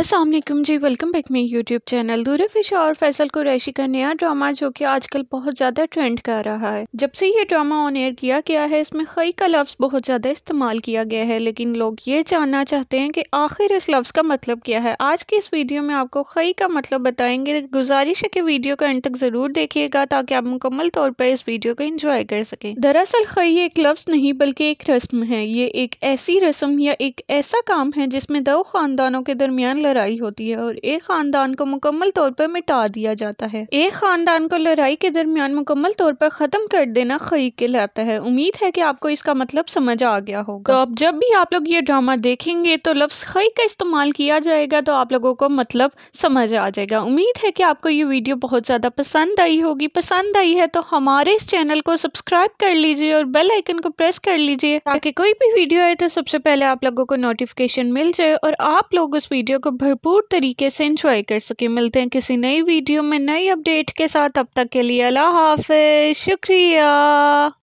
Aslam ji welcome back my YouTube channel दूर फिशा और फैसल कुरैशी का नया ड्रामा जो कि आजकल बहुत ज़्यादा ट्रेंड कर रहा है जब से ये ड्रामा ऑन एयर किया गया है इसमें खई का लफ्ज़ बहुत ज़्यादा इस्तेमाल किया गया है लेकिन लोग ये जानना चाहते हैं कि आखिर इस लफ्ज़ का मतलब क्या है आज की इस वीडियो में आपको खई का मतलब बताएंगे गुजारिश है कि वीडियो को एंड तक ज़रूर देखिएगा ताकि आप मुकम्मल तौर पर इस वीडियो को इंजॉय कर सकें दरअसल खई एक लफ्ज़ नहीं बल्कि एक रस्म है ये एक ऐसी रस्म या एक ऐसा काम है जिसमें दो ख़ानदानों के दरमियान लड़ाई होती है और एक ख़ानदान को मुकम्मल तौर पर मिटा दिया जाता है एक ख़ानदान को लड़ाई के दरमियान मुकम्मल तौर पर ख़त्म कर देना खरीद के लाता है उम्मीद है की आपको इसका मतलब समझ आ गया होगा तो अब जब भी आप लोग ये ड्रामा देखेंगे तो लफ्स खई का इस्तेमाल किया जाएगा तो आप लोगों को मतलब समझ आ जाएगा उम्मीद है कि आपको ये वीडियो बहुत ज़्यादा पसंद आई होगी पसंद आई है तो हमारे इस चैनल को सब्सक्राइब कर लीजिए और बेल आइकन को प्रेस कर लीजिए ताकि कोई भी वीडियो आए तो सबसे पहले आप लोगों को नोटिफिकेशन मिल जाए और आप लोग उस वीडियो को को भरपूर तरीके से इंजॉय कर सके मिलते हैं किसी नई वीडियो में नई अपडेट के साथ अब तक के लिए अल्लाह हाफ शुक्रिया